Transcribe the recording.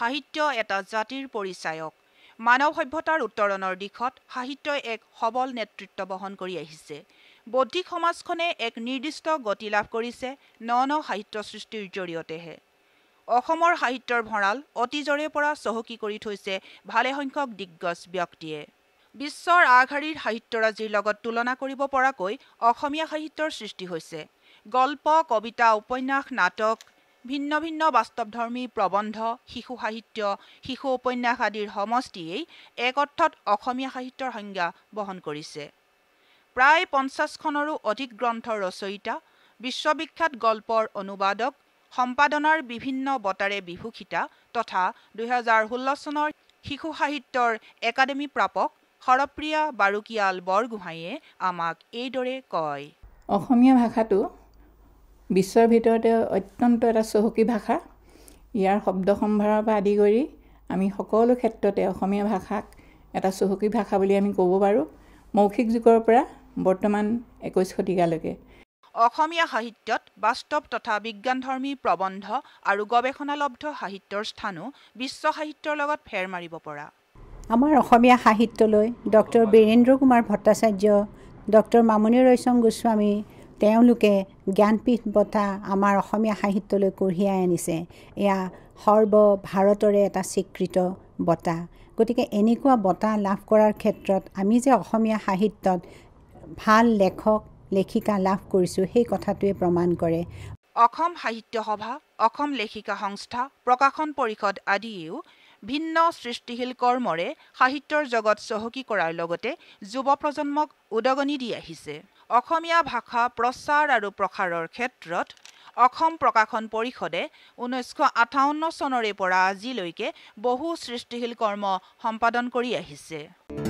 সাহিত্য এটা জাতিৰ পৰিচায়ক মানৱ সভ্যতাৰ উত্তৰণৰ দিশত সাহিত্যই এক সবল নেতৃত্ব বহন কৰি আহিছে বৌদ্ধিক সমাজখনে এক নিৰ্দিষ্ট গতি লাভ কৰিছে ন ন সাহিত্য সৃষ্টিৰ জৰিয়তেহে অসমৰ সাহিত্যৰ ভঁৰাল অতীজৰে পৰা চহকী কৰি থৈছে ভালেসংখ্যক দিগ্গজ ব্যক্তিয়ে বিশ্বৰ আগশাৰীৰ সাহিত্যৰাজিৰ লগত তুলনা কৰিব পৰাকৈ অসমীয়া সাহিত্যৰ সৃষ্টি হৈছে গল্প কবিতা উপন্যাস নাটক ভিন্ন ভিন্ন বাস্তৱধৰ্মী প্ৰবন্ধ শিশু সাহিত্য শিশু উপন্যাস আদিৰ সমষ্টিয়েই এক অৰ্থত অসমীয়া সাহিত্যৰ সংজ্ঞা বহন কৰিছে প্ৰায় পঞ্চাছখনৰো অধিক গ্ৰন্থৰ ৰচয়িতা বিশ্ববিখ্যাত গল্পৰ অনুবাদক সম্পাদনাৰ বিভিন্ন বঁটাৰে বিভূষিতা তথা দুহেজাৰ ষোল্ল চনৰ শিশু সাহিত্যৰ একাডেমী প্ৰাপক সৰপ্ৰিয়া বাৰুকিয়াল বৰগোহাঁয়ে আমাক এইদৰে কয় অসমীয়া ভাষাটো বিশ্বৰ ভিতৰতে অত্যন্ত এটা চহকী ভাষা ইয়াৰ শব্দ সম্ভাৰৰ পৰা আদি কৰি আমি সকলো ক্ষেত্ৰতে অসমীয়া ভাষাক এটা চহকী ভাষা বুলি আমি ক'ব পাৰোঁ মৌখিক যুগৰ পৰা বৰ্তমান একৈছ শতিকালৈকে অসমীয়া সাহিত্যত বাস্তৱ তথা বিজ্ঞানধৰ্মী প্ৰবন্ধ আৰু গৱেষণালব্ধ সাহিত্যৰ স্থানো বিশ্ব সাহিত্যৰ লগত ফেৰ মাৰিব পৰা আমাৰ অসমীয়া সাহিত্যলৈ ডক্টৰ বীৰেন্দ্ৰ কুমাৰ ভট্টাচাৰ্য ডক্টৰ মামণি ৰয়চম গোস্বামী তেওঁলোকে জ্ঞানপীঠ বঁটা আমাৰ অসমীয়া সাহিত্যলৈ কঢ়িয়াই আনিছে এয়া সৰ্বভাৰতৰে এটা স্বীকৃত বঁটা গতিকে এনেকুৱা বঁটা লাভ কৰাৰ ক্ষেত্ৰত আমি যে অসমীয়া সাহিত্যত ভাল লেখক লেখিকা লাভ কৰিছোঁ সেই কথাটোৱে প্ৰমাণ কৰে অসম সাহিত্য সভা অসম লেখিকা সংস্থা প্ৰকাশন পৰিষদ আদিয়েও ভিন্ন সৃষ্টিশীল কৰ্মৰে সাহিত্যৰ জগত চহকী কৰাৰ লগতে যুৱ প্ৰজন্মক উদগনি দি আহিছে অসমীয়া ভাষা প্ৰচাৰ আৰু প্ৰসাৰৰ ক্ষেত্ৰত অসম প্ৰকাশন পৰিষদে ঊনৈছশ আঠাৱন্ন চনৰে পৰা আজিলৈকে বহু সৃষ্টিশীল কৰ্ম সম্পাদন কৰি আহিছে